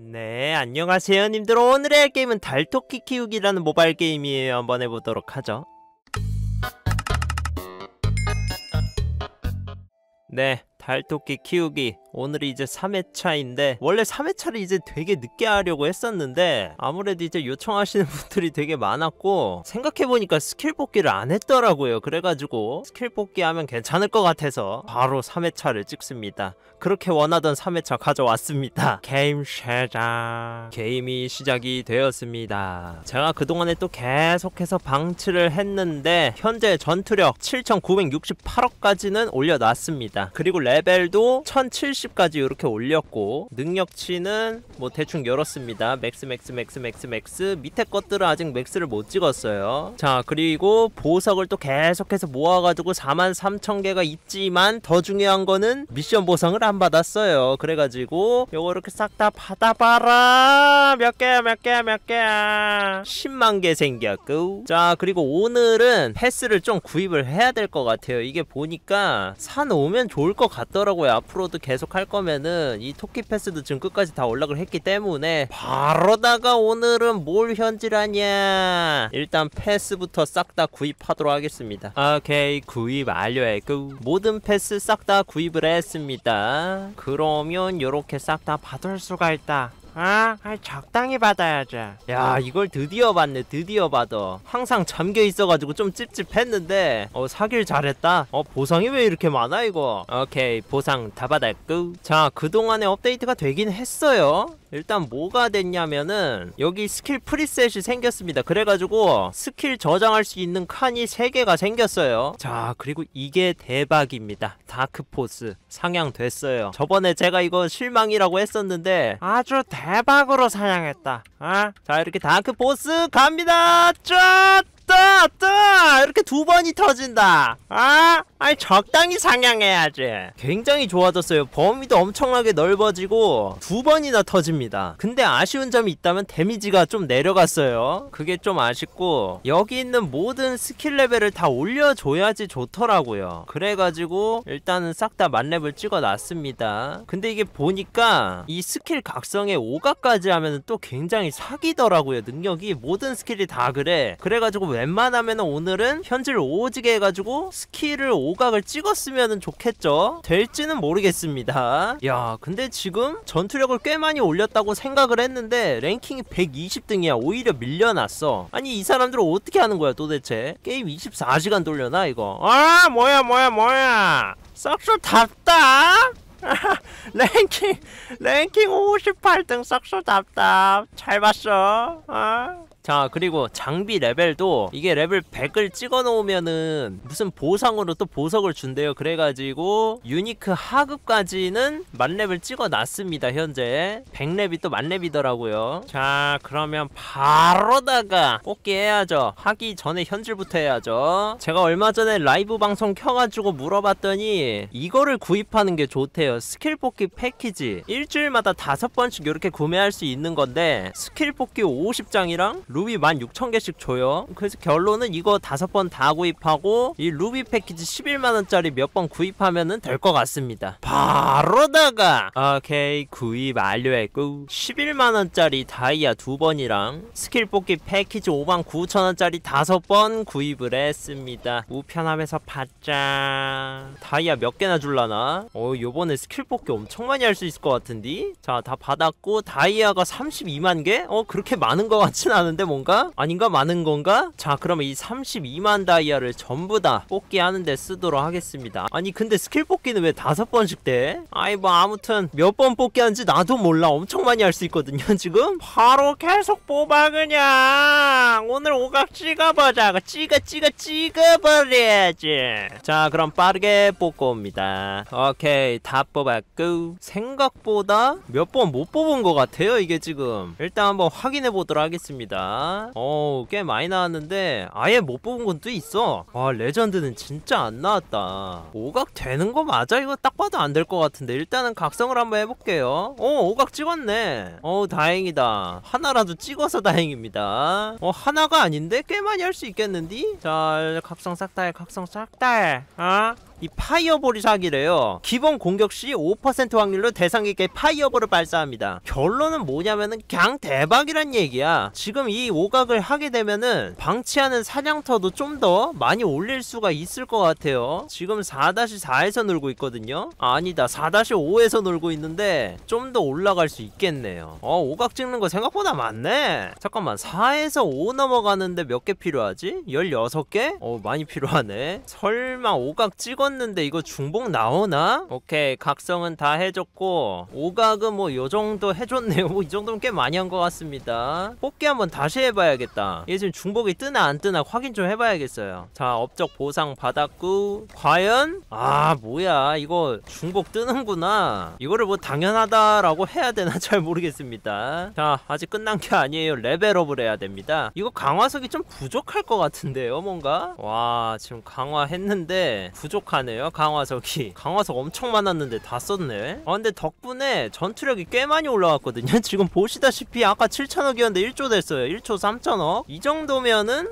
네, 안녕하세요 님들. 오늘의 게임은 달토끼 키우기라는 모바일 게임이에요. 한번 해보도록 하죠. 네, 달토끼 키우기. 오늘이 이제 3회차인데 원래 3회차를 이제 되게 늦게 하려고 했었는데 아무래도 이제 요청하시는 분들이 되게 많았고 생각해보니까 스킬 뽑기를 안 했더라고요 그래가지고 스킬 뽑기 하면 괜찮을 것 같아서 바로 3회차를 찍습니다 그렇게 원하던 3회차 가져왔습니다 게임 시작 게임이 시작이 되었습니다 제가 그동안에 또 계속해서 방치를 했는데 현재 전투력 7968억까지는 올려놨습니다 그리고 레벨도 1070 70까지 이렇게 올렸고 능력치는 뭐 대충 열었습니다. 맥스 맥스 맥스 맥스 맥스 밑에 것들은 아직 맥스를 못 찍었어요. 자 그리고 보석을 또 계속해서 모아가지고 4만 3천 개가 있지만 더 중요한 거는 미션 보상을 안 받았어요. 그래가지고 요거 이렇게 싹 다 받아봐라 몇 개야 몇 개야 몇 개야 10만 개 생겼고 자 그리고 오늘은 패스를 좀 구입을 해야 될 것 같아요. 이게 보니까 사놓으면 좋을 것 같더라고요. 앞으로도 계속 계속 할 거면은 이 토끼 패스도 지금 끝까지 다올락을 했기 때문에 바로다가 오늘은 뭘 현질하냐 일단 패스부터 싹 다 구입하도록 하겠습니다 오케이 구입 완료했고 모든 패스 싹 다 구입을 했습니다 그러면 요렇게 싹 다 받을 수가 있다 아, 아 적당히 받아야죠야 이걸 드디어 받네 드디어 받아 항상 잠겨 있어가지고 좀 찝찝했는데 어 사길 잘했다 어 보상이 왜 이렇게 많아 이거 오케이 보상 다 받았고 자 그동안에 업데이트가 되긴 했어요 일단 뭐가 됐냐면은 여기 스킬 프리셋이 생겼습니다 그래가지고 스킬 저장할 수 있는 칸이 3개가 생겼어요 자 그리고 이게 대박입니다 다크포스 상향됐어요 저번에 제가 이거 실망이라고 했었는데 아주 대박으로 상향했다 어? 자 이렇게 다크포스 갑니다 쫙 뜨! 뜨! 이렇게 두 번이 터진다 아? 아니 적당히 상향해야지 굉장히 좋아졌어요 범위도 엄청나게 넓어지고 두 번이나 터집니다 근데 아쉬운 점이 있다면 데미지가 좀 내려갔어요 그게 좀 아쉽고 여기 있는 모든 스킬 레벨을 다 올려줘야지 좋더라고요 그래가지고 일단은 싹 다 만렙을 찍어놨습니다 근데 이게 보니까 이 스킬 각성에 5각까지 하면 또 굉장히 사기더라고요 능력이 모든 스킬이 다 그래 그래가지고 왜 웬만하면 오늘은 현질 오지게 해가지고 스킬을 오각을 찍었으면 좋겠죠 될지는 모르겠습니다 야 근데 지금 전투력을 꽤 많이 올렸다고 생각을 했는데 랭킹이 120등이야 오히려 밀려났어 아니 이 사람들은 어떻게 하는 거야 도대체 게임 24시간 돌려나 이거 아 뭐야 뭐야 뭐야 썩소 답다 랭킹 랭킹 58등 썩소 답다잘 봤어 어? 자 그리고 장비 레벨도 이게 레벨 100을 찍어 놓으면은 무슨 보상으로 또 보석을 준대요 그래가지고 유니크 하급까지는 만렙을 찍어 놨습니다 현재 100렙이 또 만렙이더라고요 자 그러면 바로다가 뽑기 해야죠 하기 전에 현질부터 해야죠 제가 얼마 전에 라이브 방송 켜가지고 물어봤더니 이거를 구입하는 게 좋대요 스킬 뽑기 패키지 일주일마다 다섯 번씩 이렇게 구매할 수 있는 건데 스킬 뽑기 50장이랑 루비 16,000개씩 줘요 그래서 결론은 이거 다섯 번 다 구입하고 이 루비 패키지 11만원짜리 몇 번 구입하면은 될 것 같습니다 바로다가 오케이 구입 완료했고 11만원짜리 다이아 두 번이랑 스킬 뽑기 패키지 5만 9천원짜리 다섯 번 구입을 했습니다 우편함에서 받자 다이아 몇 개나 줄라나 어 요번에 스킬 뽑기 엄청 많이 할 수 있을 것 같은데 자다 받았고 다이아가 32만개? 어 그렇게 많은 것 같진 않은데 뭔가? 아닌가? 많은 건가? 자그럼이 32만 다이아를 전부 다 뽑기 하는데 쓰도록 하겠습니다 아니 근데 스킬 뽑기는 왜 다섯 번씩 돼? 아이 뭐 아무튼 몇 번 뽑기 하는지 나도 몰라 엄청 많이 할 수 있거든요 지금 바로 계속 뽑아 그냥 오늘 오각 찍어보자고 그 찍어 찍어 찍어버려야지 자 그럼 빠르게 뽑고 옵니다 오케이 다 뽑았고 생각보다 몇 번 못 뽑은 것 같아요 이게 지금 일단 한번 확인해 보도록 하겠습니다 어우 꽤 많이 나왔는데 아예 못 뽑은 건 또 있어 와 아, 레전드는 진짜 안 나왔다 오각 되는 거 맞아? 이거 딱 봐도 안 될 것 같은데 일단은 각성을 한번 해볼게요 어 오각 찍었네 어우 다행이다 하나라도 찍어서 다행입니다 어 하나가 아닌데 꽤 많이 할 수 있겠는디? 자 각성 싹달 각성 싹달 아 어? 이 파이어볼이 사기래요 기본 공격 시 5% 확률로 대상에게 파이어볼을 발사합니다 결론은 뭐냐면은 그냥 대박이란 얘기야 지금 이 오각을 하게 되면은 방치하는 사냥터도 좀 더 많이 올릴 수가 있을 것 같아요 지금 4-4에서 놀고 있거든요 아니다 4-5에서 놀고 있는데 좀 더 올라갈 수 있겠네요 어 오각 찍는 거 생각보다 많네 잠깐만 4에서 5 넘어가는데 몇 개 필요하지? 16개? 어 많이 필요하네 설마 오각 찍어 찍었는데 이거 중복 나오나? 오케이 각성은 다 해줬고 오각은 뭐 요정도 해줬네요 뭐 이정도면 꽤 많이 한 것 같습니다 뽑기 한번 다시 해봐야겠다 얘 지금 중복이 뜨나 안 뜨나 확인 좀 해봐야겠어요 자 업적 보상 받았고 과연? 아 뭐야 이거 중복 뜨는구나 이거를 뭐 당연하다라고 해야 되나 잘 모르겠습니다 자 아직 끝난 게 아니에요 레벨업을 해야 됩니다 이거 강화석이 좀 부족할 것 같은데요 뭔가? 와 지금 강화했는데 부족한 강화석하네요 강화석이 강화석 엄청 많았는데 다 썼네 아 근데 덕분에 전투력이 꽤 많이 올라왔거든요 지금 보시다시피 아까 7천억이었는데 1조 됐어요 1조 3천억 이 정도면은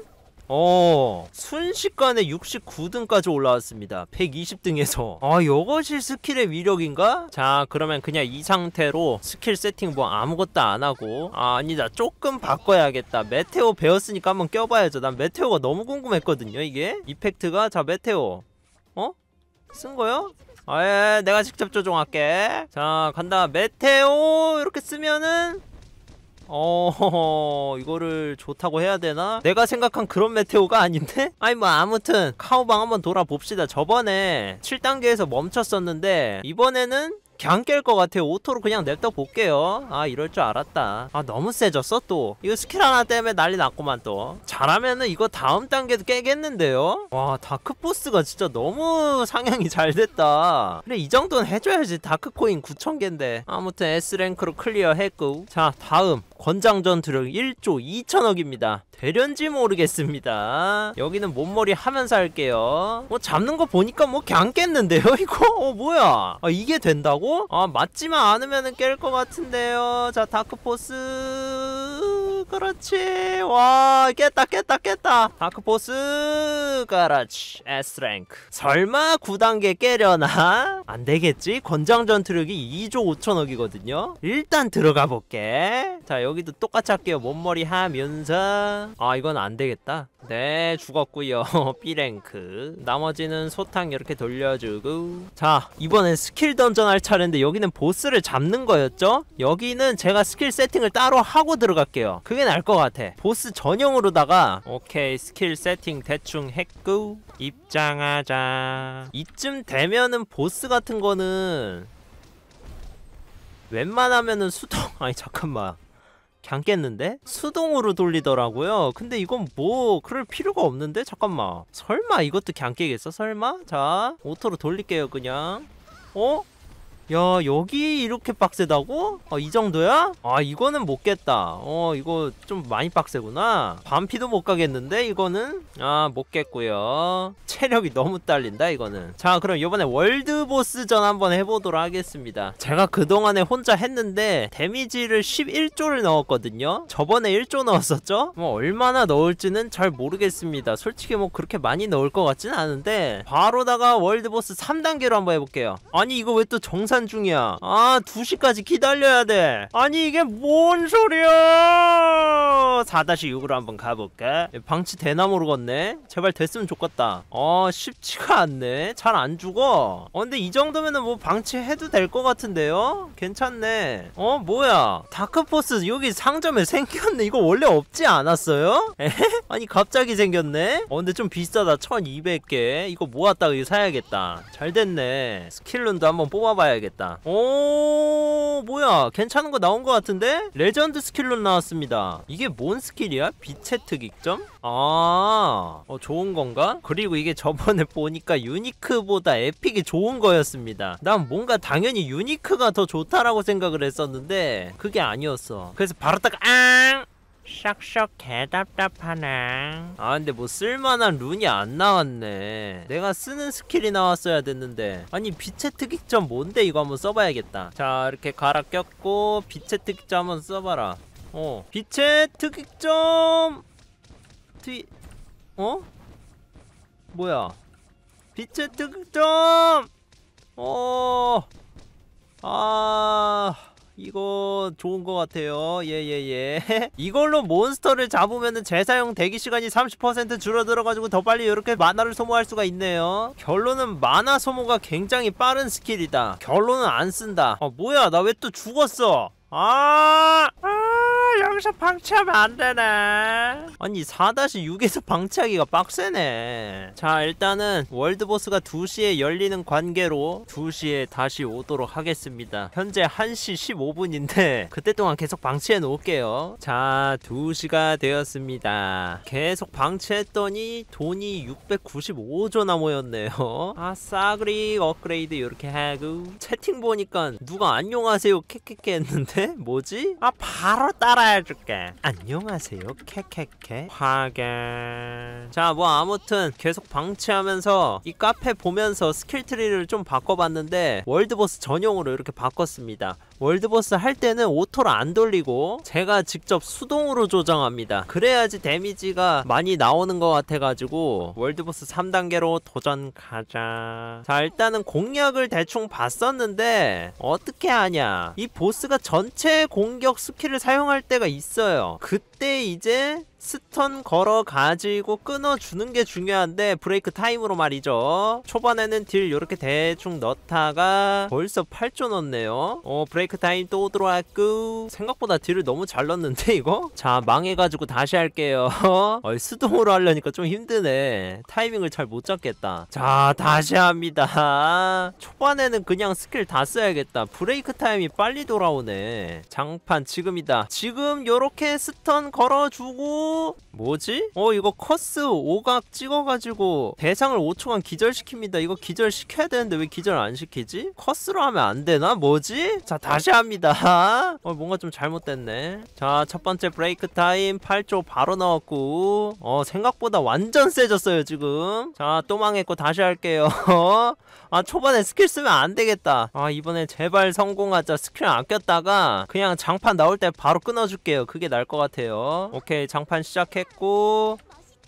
어 순식간에 69등까지 올라왔습니다 120등에서 아 이것이 스킬의 위력인가? 자 그러면 그냥 이 상태로 스킬 세팅 뭐 아무것도 안하고 아 아니다 조금 바꿔야겠다 메테오 배웠으니까 한번 껴봐야죠 난 메테오가 너무 궁금했거든요 이게 이펙트가 자 메테오 쓴 거요? 아예 예. 내가 직접 조종할게 자 간다 메테오 이렇게 쓰면은 어 이거를 좋다고 해야 되나? 내가 생각한 그런 메테오가 아닌데? 아니 뭐 아무튼 카오방 한번 돌아봅시다 저번에 7단계에서 멈췄었는데 이번에는 그냥 깰것같아 오토로 그냥 냅다 볼게요 아 이럴 줄 알았다 아 너무 세졌어 또 이거 스킬 하나 때문에 난리 났구만 또 잘하면은 이거 다음 단계도 깨겠는데요 와다크포스가 진짜 너무 상향이 잘 됐다 그래 이 정도는 해줘야지 다크코인 9천0개인데 아무튼 S랭크로 클리어했고 자 다음 권장전 드력 1조 2천억입니다 되련지 모르겠습니다 여기는 몸머리 하면서 할게요 뭐 잡는 거 보니까 뭐 그냥 깼는데요 이거? 어 뭐야 아 이게 된다고? 된아 어? 맞지만 않으면은 깰것 같은데요 자 다크포스 그렇지 와 깼다 깼다 깼다 다크포스 그렇지 S랭크 설마 9단계 깨려나? 안되겠지? 권장전 트럭이 2조 5천억이거든요 일단 들어가 볼게 자 여기도 똑같이 할게요 몸머리 하면서 아 이건 안되겠다 네 죽었구요 B랭크 나머지는 소탕 이렇게 돌려주고 자 이번엔 스킬 던전 할 차례인데 여기는 보스를 잡는 거였죠? 여기는 제가 스킬 세팅을 따로 하고 들어갈게요 그게 나을 것 같아 보스 전용으로다가 오케이 스킬 세팅 대충 했고 입장하자 이쯤 되면은 보스 같은 거는 웬만하면은 수동 아니 잠깐만 그냥 깼는데 수동으로 돌리더라고요 근데 이건 뭐 그럴 필요가 없는데 잠깐만 설마 이것도 그냥 깨겠어 설마 자 오토로 돌릴게요 그냥 어? 야 여기 이렇게 빡세다고? 어, 이 정도야? 아 이거는 못겠다어 이거 좀 많이 빡세구나 반피도 못 가겠는데 이거는? 아못겠고요 체력이 너무 딸린다 이거는 자 그럼 이번에 월드보스전 한번 해보도록 하겠습니다 제가 그동안에 혼자 했는데 데미지를 11조를 넣었거든요 저번에 1조 넣었었죠? 뭐 얼마나 넣을지는 잘 모르겠습니다 솔직히 뭐 그렇게 많이 넣을 것 같진 않은데 바로다가 월드보스 3단계로 한번 해볼게요 아니 이거 왜 또 정사 생산 중이야 아 2시까지 기다려야 돼 아니 이게 뭔 소리야 4-6으로 한번 가볼까 방치 대나무로 걷네 제발 됐으면 좋겠다 어 아, 쉽지가 않네 잘 안 죽어 어 근데 이 정도면은 뭐 방치해도 될 것 같은데요 괜찮네 어 뭐야 다크포스 여기 상점에 생겼네 이거 원래 없지 않았어요? 에? 아니 갑자기 생겼네 어 근데 좀 비싸다 1200개 이거 모았다가 이거 사야겠다 잘 됐네 스킬룬도 한번 뽑아봐야겠다 해겠다오 뭐야 괜찮은 거 나온 것 같은데? 레전드 스킬로 나왔습니다 이게 뭔 스킬이야? 빛의 특이점? 아 어, 좋은 건가? 그리고 이게 저번에 보니까 유니크보다 에픽이 좋은 거였습니다 난 뭔가 당연히 유니크가 더 좋다라고 생각을 했었는데 그게 아니었어 그래서 바로 딱 앙! 샥샥 개답답하네 아 근데 뭐 쓸만한 룬이 안 나왔네 내가 쓰는 스킬이 나왔어야 됐는데 아니 빛의 특이점 뭔데 이거 한번 써봐야겠다 자 이렇게 갈아 꼈고 빛의 특이점 한번 써봐라 어 빛의 특이점 트위 어? 뭐야 빛의 특이점 어... 아... 이거 좋은 것 같아요 예예예 예. 예, 예. 이걸로 몬스터를 잡으면 재사용 대기시간이 30% 줄어들어가지고 더 빨리 이렇게 만화를 소모할 수가 있네요 결론은 만화 소모가 굉장히 빠른 스킬이다 결론은 안 쓴다 아 뭐야 나 왜 또 죽었어 아, 아 여기서 방치하면 안 되네 아니 4-6에서 방치하기가 빡세네 자 일단은 월드보스가 2시에 열리는 관계로 2시에 다시 오도록 하겠습니다 현재 1시 15분인데 그때 동안 계속 방치해 놓을게요 자 2시가 되었습니다 계속 방치했더니 돈이 695조나 모였네요 아 싸그리 업그레이드 이렇게 하고 채팅 보니까 누가 안녕하세요 캐캐캐 했는데 뭐지? 아 바로 따라 도와줄게 안녕하세요 캐캐캐 화게 자뭐 아무튼 계속 방치하면서 이 카페 보면서 스킬트리를 좀 바꿔봤는데 월드보스 전용으로 이렇게 바꿨습니다 월드보스할 때는 오토를안 돌리고 제가 직접 수동으로 조정합니다 그래야지 데미지가 많이 나오는 것 같아가지고 월드보스 3단계로 도전 가자 자 일단은 공략을 대충 봤었는데 어떻게 하냐 이 보스가 전체 공격 스킬을 사용할 때가 있어요 그때 이제 스턴 걸어 가지고 끊어주는 게 중요한데 브레이크 타임으로 말이죠 초반에는 딜 이렇게 대충 넣다가 벌써 8조 넣었네요 어 브레이크 브레이크 타임 또 들어왔고 생각보다 딜을 너무 잘 넣었는데 이거? 자 망해가지고 다시 할게요 어, 수동으로 하려니까 좀 힘드네 타이밍을 잘 못 잡겠다 자 다시 합니다 초반에는 그냥 스킬 다 써야겠다 브레이크 타임이 빨리 돌아오네 장판 지금이다 지금 요렇게 스턴 걸어주고 뭐지? 어 이거 커스 오각 찍어가지고 대상을 5초간 기절시킵니다 이거 기절시켜야 되는데 왜 기절 안 시키지? 커스로 하면 안 되나? 뭐지? 자 다시 다시 합니다 어 뭔가 좀 잘못됐네 자 첫번째 브레이크 타임 8조 바로 넣었고 어 생각보다 완전 세졌어요 지금 자또 망했고 다시 할게요 아 초반에 스킬 쓰면 안되겠다 아 이번에 제발 성공하자 스킬 아꼈다가 그냥 장판 나올 때 바로 끊어줄게요 그게 나을 것 같아요 오케이 장판 시작했고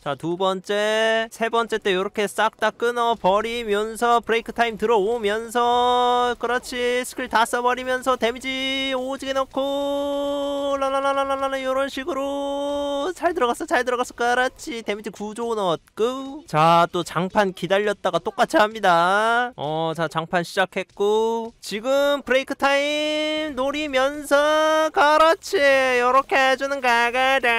자, 두 번째, 세 번째 때 이렇게 싹 다 끊어버리면서 브레이크 타임 들어오면서 그렇지, 스킬 다 써버리면서 데미지 오지게 넣고 라라라라라라 이런 식으로 잘 들어갔어, 잘 들어갔어, 그렇지, 데미지 구조 넣었고 자, 또 장판 기다렸다가 똑같이 합니다. 어, 자, 장판 시작했고 지금 브레이크 타임 노리면서 그렇지, 요렇게 해주는 가가당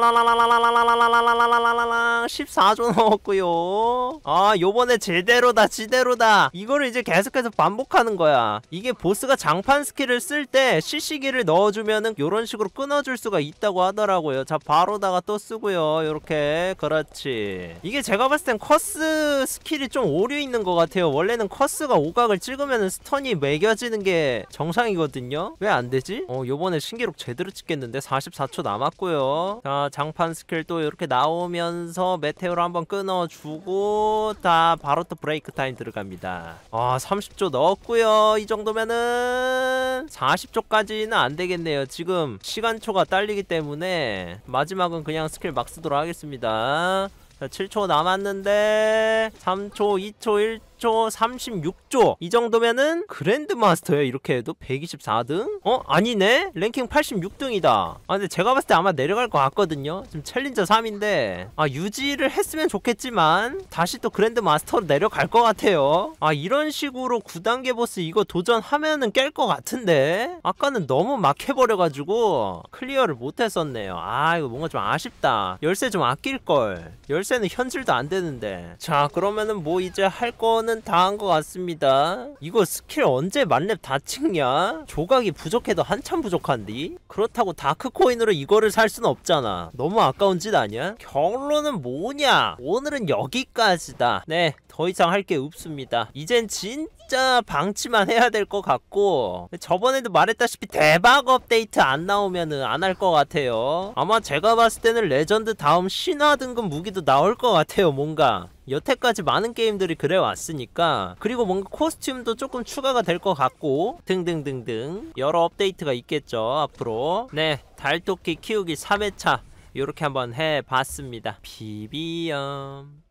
라라라라라라라라라라 랄랄랄랄 14조 넣었고요 아 요번에 제대로다 제대로다 이거를 이제 계속해서 반복하는 거야 이게 보스가 장판 스킬을 쓸때 시시기를 넣어주면은 요런 식으로 끊어줄 수가 있다고 하더라고요 자 바로다가 또 쓰고요 요렇게 그렇지 이게 제가 봤을 땐 커스 스킬이 좀 오류 있는 것 같아요 원래는 커스가 오각을 찍으면은 스턴이 매겨지는 게 정상이거든요 왜 안되지? 어 요번에 신기록 제대로 찍겠는데 44초 남았고요 자 장판 스킬 또 이렇게 나오면 가면서 메테오로 한번 끊어주고 다 바로 또 브레이크 타임 들어갑니다 아3 0초 넣었고요 이 정도면은 4 0초까지는 안되겠네요 지금 시간초가 딸리기 때문에 마지막은 그냥 스킬 막 쓰도록 하겠습니다 자 7초 남았는데 3초 2초 1초 38초 36조 이 정도면은 그랜드마스터에 이렇게 해도 124등? 어? 아니네? 랭킹 86등이다 아 근데 제가 봤을 때 아마 내려갈 것 같거든요 지금 챌린저 3인데 아 유지를 했으면 좋겠지만 다시 또 그랜드마스터로 내려갈 것 같아요 아 이런 식으로 9단계 보스 이거 도전하면은 깰 것 같은데 아까는 너무 막 해버려가지고 클리어를 못했었네요 아 이거 뭔가 좀 아쉽다 열쇠 좀 아낄걸 열쇠는 현질도 안 되는데 자 그러면은 뭐 이제 할건 거는 다한 것 같습니다 이거 스킬 언제 만렙 다 찍냐? 조각이 부족해도 한참 부족한디? 그렇다고 다크코인으로 이거를 살 수는 없잖아 너무 아까운 짓 아니야? 결론은 뭐냐? 오늘은 여기까지다 네더 이상 할 게 없습니다 이젠 진짜 방치만 해야 될 것 같고 저번에도 말했다시피 대박 업데이트 안 나오면은 안 할 것 같아요 아마 제가 봤을 때는 레전드 다음 신화 등급 무기도 나올 것 같아요 뭔가 여태까지 많은 게임들이 그래왔으니까 그리고 뭔가 코스튬도 조금 추가가 될 것 같고 등등등등 여러 업데이트가 있겠죠 앞으로 네 달토끼 키우기 3회차 이렇게 한번 해봤습니다 비비염